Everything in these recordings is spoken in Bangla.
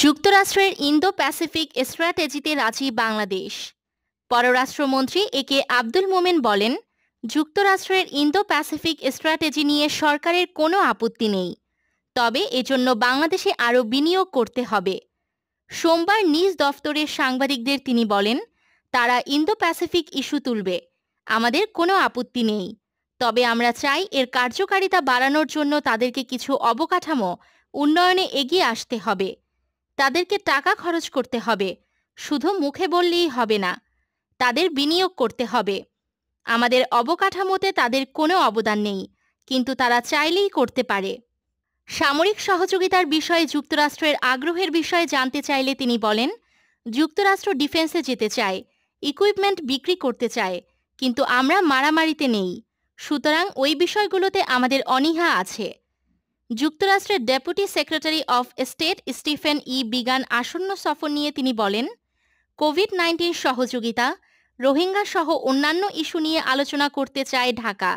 যুক্তরাষ্ট্রের ইন্দো প্যাসিফিক স্ট্র্যাটেজিতে রাজি বাংলাদেশ পররাষ্ট্রমন্ত্রী এ কে আব্দুল মোমেন বলেন যুক্তরাষ্ট্রের ইন্দো প্যাসিফিক স্ট্র্যাটেজি নিয়ে সরকারের কোনো আপত্তি নেই তবে এজন্য বাংলাদেশে আরও বিনিয়োগ করতে হবে সোমবার নিজ দফতরের সাংবাদিকদের তিনি বলেন তারা ইন্দো প্যাসিফিক ইস্যু তুলবে আমাদের কোনো আপত্তি নেই তবে আমরা চাই এর কার্যকারিতা বাড়ানোর জন্য তাদেরকে কিছু অবকাঠামো উন্নয়নে এগিয়ে আসতে হবে তাদেরকে টাকা খরচ করতে হবে শুধু মুখে বললেই হবে না তাদের বিনিয়োগ করতে হবে আমাদের অবকাঠামোতে তাদের কোনো অবদান নেই কিন্তু তারা চাইলেই করতে পারে সামরিক সহযোগিতার বিষয়ে যুক্তরাষ্ট্রের আগ্রহের বিষয়ে জানতে চাইলে তিনি বলেন যুক্তরাষ্ট্র ডিফেন্সে যেতে চায় ইকুইপমেন্ট বিক্রি করতে চায় কিন্তু আমরা মারামারিতে নেই সুতরাং ওই বিষয়গুলোতে আমাদের অনীহা আছে যুক্তরাষ্ট্রের deputy secretary of state Stephen E Biegun আসন্ন সফর নিয়ে তিনি বলেন কোভিড নাইন্টিন সহযোগিতা রোহিঙ্গা সহ অন্যান্য ইস্যু নিয়ে আলোচনা করতে চায় ঢাকা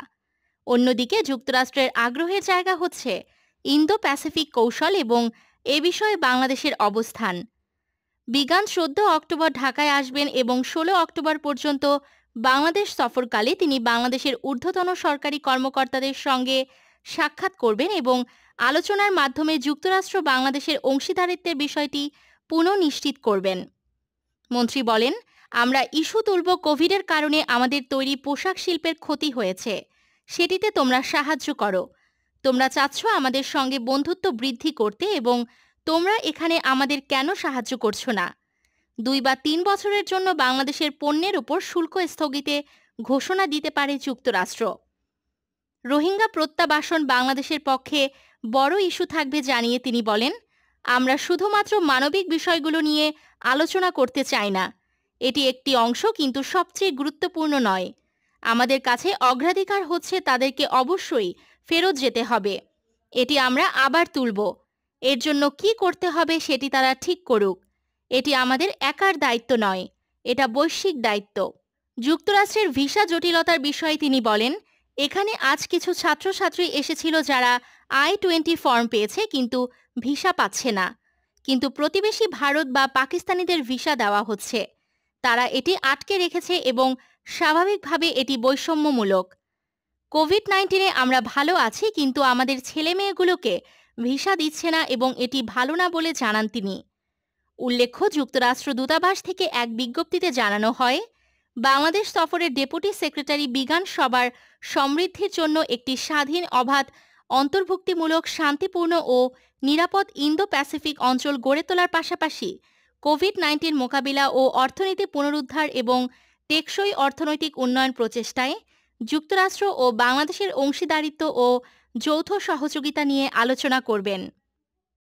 অন্যদিকে যুক্তরাষ্ট্রের আগ্রহের জায়গা হচ্ছে ইন্দো প্যাসিফিক কৌশল এবং এ বিষয়ে বাংলাদেশের অবস্থান বিগান চোদ্দ অক্টোবর ঢাকায় আসবেন এবং ষোলো অক্টোবর পর্যন্ত বাংলাদেশ সফরকালে তিনি বাংলাদেশের ঊর্ধ্বতন সরকারি কর্মকর্তাদের সঙ্গে সাক্ষাৎ করবেন এবং আলোচনার মাধ্যমে যুক্তরাষ্ট্র বাংলাদেশের অংশীদারিত্বের বিষয়টি পুনঃনিশ্চিত করবেন মন্ত্রী বলেন আমরা ইস্যু তুলব কোভিডের কারণে আমাদের তৈরি পোশাক শিল্পের ক্ষতি হয়েছে সেটিতে তোমরা সাহায্য করো তোমরা চাচ্ছ আমাদের সঙ্গে বন্ধুত্ব বৃদ্ধি করতে এবং তোমরা এখানে আমাদের কেন সাহায্য করছো না দুই বা তিন বছরের জন্য বাংলাদেশের পণ্যের উপর শুল্ক স্থগিতে ঘোষণা দিতে পারে যুক্তরাষ্ট্র রোহিঙ্গা প্রত্যাবাসন বাংলাদেশের পক্ষে বড় ইস্যু থাকবে জানিয়ে তিনি বলেন আমরা শুধুমাত্র মানবিক বিষয়গুলো নিয়ে আলোচনা করতে চাই না এটি একটি অংশ কিন্তু সবচেয়ে গুরুত্বপূর্ণ নয় আমাদের কাছে অগ্রাধিকার হচ্ছে তাদেরকে অবশ্যই ফেরত যেতে হবে এটি আমরা আবার তুলব এর জন্য কি করতে হবে সেটি তারা ঠিক করুক এটি আমাদের একার দায়িত্ব নয় এটা বৈশ্বিক দায়িত্ব যুক্তরাষ্ট্রের ভিসা জটিলতার বিষয়ে তিনি বলেন এখানে আজ কিছু ছাত্রছাত্রী এসেছিল যারা আই টোয়েন্টি ফর্ম পেয়েছে কিন্তু ভিসা পাচ্ছে না কিন্তু প্রতিবেশী ভারত বা পাকিস্তানিদের ভিসা দেওয়া হচ্ছে তারা এটি আটকে রেখেছে এবং স্বাভাবিকভাবে এটি বৈষম্যমূলক কোভিড নাইন্টিনে আমরা ভালো আছি কিন্তু আমাদের ছেলে মেয়েগুলোকে ভিসা দিচ্ছে না এবং এটি ভালো না বলে জানান তিনি উল্লেখ্য যুক্তরাষ্ট্র দূতাবাস থেকে এক বিজ্ঞপ্তিতে জানানো হয় বাংলাদেশ সফরের ডেপুটি সেক্রেটারি বিগান সবার সমৃদ্ধির জন্য একটি স্বাধীন অবাধ অন্তর্ভুক্তিমূলক শান্তিপূর্ণ ও নিরাপদ ইন্দো প্যাসিফিক অঞ্চল গড়ে তোলার পাশাপাশি কোভিড নাইন্টিন মোকাবিলা ও অর্থনীতি পুনরুদ্ধার এবং টেকসই অর্থনৈতিক উন্নয়ন প্রচেষ্টায় যুক্তরাষ্ট্র ও বাংলাদেশের অংশীদারিত্ব ও যৌথ সহযোগিতা নিয়ে আলোচনা করবেন